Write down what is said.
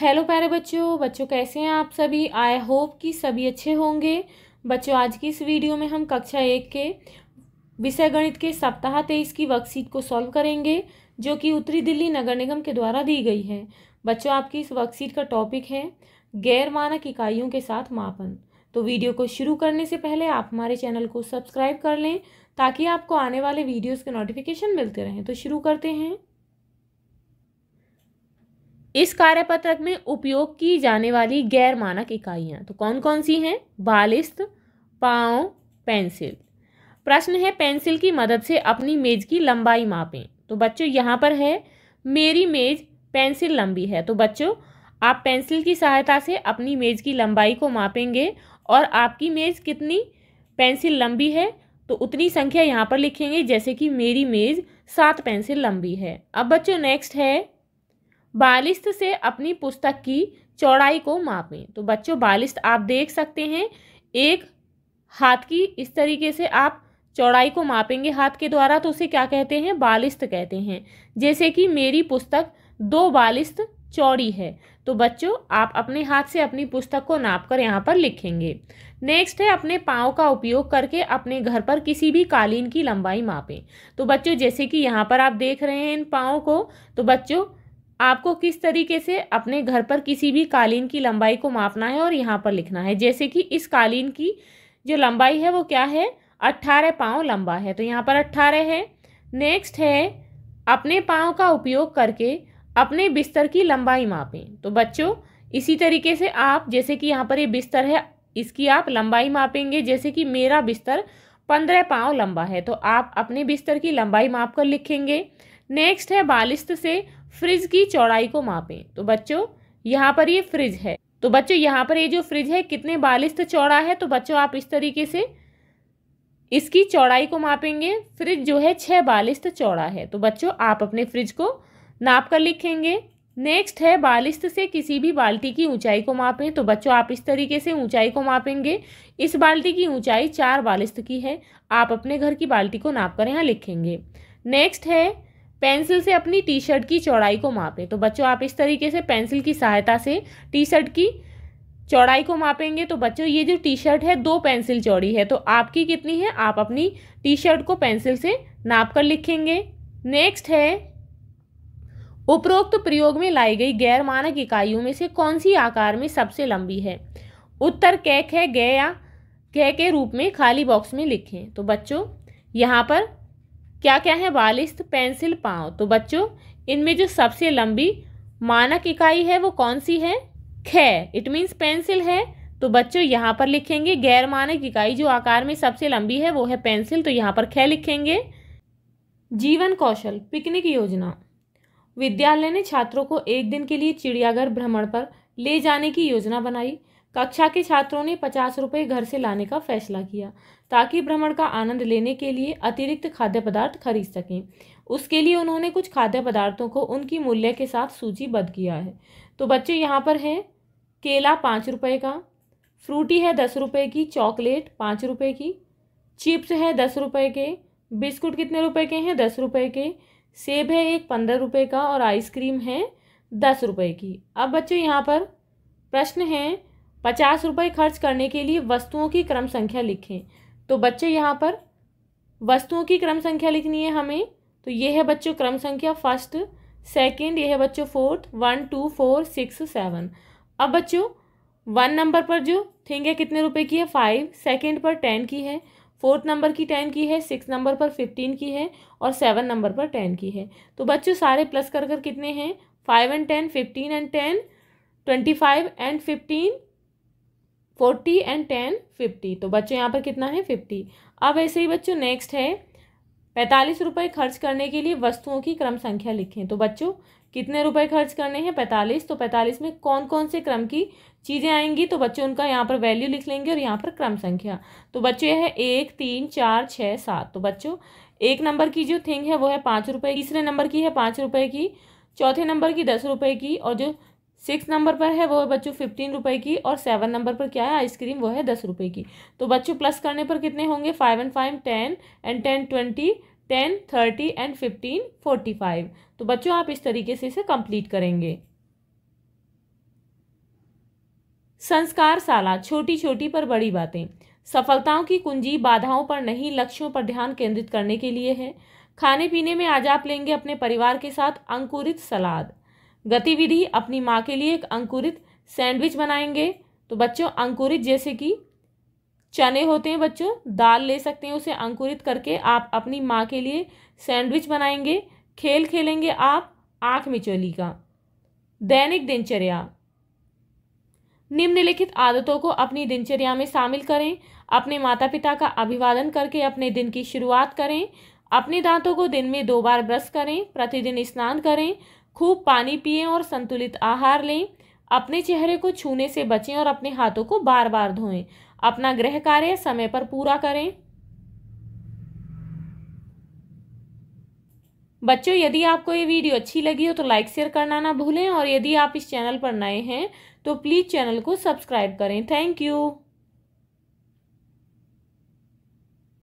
hello प्यारे बच्चों बच्चों कैसे हैं आप सभी आई होप कि सभी अच्छे होंगे बच्चों आज की इस वीडियो में हम कक्षा एक के विषय गणित के सप्ताह तेईस की वर्कशीट को सॉल्व करेंगे जो कि उत्तरी दिल्ली नगर निगम के द्वारा दी गई है बच्चों आपकी इस वर्कशीट का टॉपिक है गैर मानक इकाइयों के साथ मापन तो वीडियो को शुरू करने से पहले आप हमारे चैनल को सब्सक्राइब कर लें ताकि आपको आने वाले वीडियोज़ के नोटिफिकेशन मिलते रहें तो शुरू करते हैं इस कार्यपत्रक में उपयोग की जाने वाली गैर मानक इकाइयाँ तो कौन कौन सी हैं बालिस्त पाँव पेंसिल प्रश्न है पेंसिल की मदद से अपनी मेज की लंबाई मापें तो बच्चों यहाँ पर है मेरी मेज पेंसिल लंबी है तो बच्चों आप पेंसिल की सहायता से अपनी मेज़ की लंबाई को मापेंगे और आपकी मेज़ कितनी पेंसिल लंबी है तो उतनी संख्या यहाँ पर लिखेंगे जैसे कि मेरी मेज़ सात पेंसिल लंबी है अब बच्चों नेक्स्ट है बालिस्त से अपनी पुस्तक की चौड़ाई को मापें तो बच्चों बालिस्त आप देख सकते हैं एक हाथ की इस तरीके से आप चौड़ाई को मापेंगे हाथ के द्वारा तो उसे क्या कहते हैं बालिस्त कहते हैं जैसे कि मेरी पुस्तक दो बालिस्त चौड़ी है तो बच्चों आप अपने हाथ से अपनी पुस्तक को नाप कर यहाँ पर लिखेंगे नेक्स्ट है अपने पाँव का उपयोग करके अपने घर पर किसी भी कालीन की लंबाई मापें तो बच्चों जैसे कि यहाँ पर आप देख रहे हैं इन पाँव को तो बच्चों आपको किस तरीके से अपने घर पर किसी भी कालीन की लंबाई को मापना है और यहाँ पर लिखना है जैसे कि इस कालीन की जो लंबाई है वो क्या है अट्ठारह पाँव लंबा है तो यहाँ पर अट्ठारह है नेक्स्ट है अपने पाँव का उपयोग करके अपने बिस्तर की लंबाई मापें तो बच्चों इसी तरीके से आप जैसे कि यहाँ पर ये बिस्तर है इसकी आप लंबाई मापेंगे जैसे कि मेरा बिस्तर पंद्रह पाँव लंबा है तो आप अपने बिस्तर की लंबाई माप कर लिखेंगे नेक्स्ट है बालिश से फ्रिज की चौड़ाई को मापें तो बच्चों यहाँ पर ये फ्रिज है तो बच्चों यहाँ पर ये जो फ्रिज है कितने बालिस्त चौड़ा है तो बच्चों आप इस तरीके से इसकी चौड़ाई को मापेंगे फ्रिज जो है छः बालिस्त चौड़ा है तो बच्चों आप अपने फ्रिज को नाप कर लिखेंगे नेक्स्ट है बालिश से किसी भी बाल्टी की ऊंचाई को मापें तो बच्चों आप इस तरीके से ऊंचाई को मापेंगे इस बाल्टी की ऊंचाई चार बालिश की है आप अपने घर की बाल्टी को नाप कर यहाँ लिखेंगे नेक्स्ट है पेंसिल से अपनी टी शर्ट की चौड़ाई को मापें तो बच्चों आप इस तरीके से पेंसिल की सहायता से टी शर्ट की चौड़ाई को मापेंगे तो बच्चों ये जो टी शर्ट है दो पेंसिल चौड़ी है तो आपकी कितनी है आप अपनी टी शर्ट को पेंसिल से नाप कर लिखेंगे नेक्स्ट है उपरोक्त प्रयोग में लाई गई गैर मानक इकाइयों में से कौन सी आकार में सबसे लंबी है उत्तर कैक है गय या कै के रूप में खाली बॉक्स में लिखें तो बच्चों यहाँ पर क्या क्या है बालिश पेंसिल पाँव तो बच्चों इनमें जो सबसे लंबी मानक इकाई है वो कौन सी है खै इट मीन्स पेंसिल है तो बच्चों यहाँ पर लिखेंगे गैर मानक इकाई जो आकार में सबसे लंबी है वो है पेंसिल तो यहाँ पर खै लिखेंगे जीवन कौशल पिकनिक योजना विद्यालय ने छात्रों को एक दिन के लिए चिड़ियाघर भ्रमण पर ले जाने की योजना बनाई कक्षा के छात्रों ने पचास रुपये घर से लाने का फैसला किया ताकि भ्रमण का आनंद लेने के लिए अतिरिक्त खाद्य पदार्थ खरीद सकें उसके लिए उन्होंने कुछ खाद्य पदार्थों को उनकी मूल्य के साथ सूचीबद्ध किया है तो बच्चे यहाँ पर हैं केला पाँच रुपये का फ्रूटी है दस रुपये की चॉकलेट पाँच रुपये की चिप्स है दस रुपये के बिस्कुट कितने रुपये के हैं दस रुपये के सेब है एक पंद्रह रुपये का और आइसक्रीम है दस रुपये की अब बच्चों यहाँ पर प्रश्न हैं पचास रुपये खर्च करने के लिए वस्तुओं की क्रम संख्या लिखें तो बच्चे यहाँ पर वस्तुओं की क्रम संख्या लिखनी है हमें तो ये है बच्चों क्रम संख्या फर्स्ट सेकंड ये है बच्चों fourth one two four six seven अब बच्चों वन नंबर पर जो थिंग है कितने रुपए की है फाइव सेकंड पर टेन की है फोर्थ नंबर की टेन की है सिक्स नंबर पर फिफ्टीन की है और सेवन नंबर पर टेन की है तो बच्चों सारे प्लस कर कर कितने हैं five and ten fifteen and ten twenty five and fifteen forty and ten fifty तो बच्चों यहाँ पर कितना है फिफ्टी अब ऐसे ही बच्चों नेक्स्ट है पैंतालीस रुपये खर्च करने के लिए वस्तुओं की क्रम संख्या लिखें तो बच्चों कितने रुपए खर्च करने हैं पैंतालीस तो पैंतालीस में कौन कौन से क्रम की चीज़ें आएंगी तो बच्चों उनका यहाँ पर वैल्यू लिख लेंगे और यहाँ पर क्रम संख्या तो बच्चों यह है एक तीन चार छः सात तो बच्चों एक नंबर की जो थिंग है वो है पाँच रुपये तीसरे नंबर की है पाँच रुपये की चौथे नंबर की दस रुपये की और जो सिक्स नंबर पर है वो बच्चों फिफ्टीन रुपए की और सेवन नंबर पर क्या है आइसक्रीम वो है दस रुपए की तो बच्चों प्लस करने पर कितने होंगे five and five ten and ten twenty ten thirty and fifteen forty five तो बच्चों आप इस तरीके से इसे कंप्लीट करेंगे संस्कार साला छोटी छोटी पर बड़ी बातें सफलताओं की कुंजी बाधाओं पर नहीं लक्ष्यों पर ध्यान केंद्रित करने के लिए है खाने पीने में आज आप लेंगे अपने परिवार के साथ अंकुरित सलाद गतिविधि अपनी माँ के लिए एक अंकुरित सैंडविच बनाएंगे तो बच्चों अंकुरित जैसे कि चने होते हैं बच्चों दाल ले सकते हैं उसे अंकुरित करके आप अपनी माँ के लिए सैंडविच बनाएंगे खेल खेलेंगे आप आँख मिचोली का दैनिक दिनचर्या निम्नलिखित आदतों को अपनी दिनचर्या में शामिल करें अपने माता पिता का अभिवादन करके अपने दिन की शुरुआत करें अपने दांतों को दिन में दो बार ब्रश करें प्रतिदिन स्नान करें खूब पानी पिएं और संतुलित आहार लें अपने चेहरे को छूने से बचें और अपने हाथों को बार बार धोएं अपना गृह कार्य समय पर पूरा करें बच्चों यदि आपको ये वीडियो अच्छी लगी हो तो लाइक शेयर करना ना भूलें और यदि आप इस चैनल पर नए हैं तो प्लीज़ चैनल को सब्सक्राइब करें थैंक यू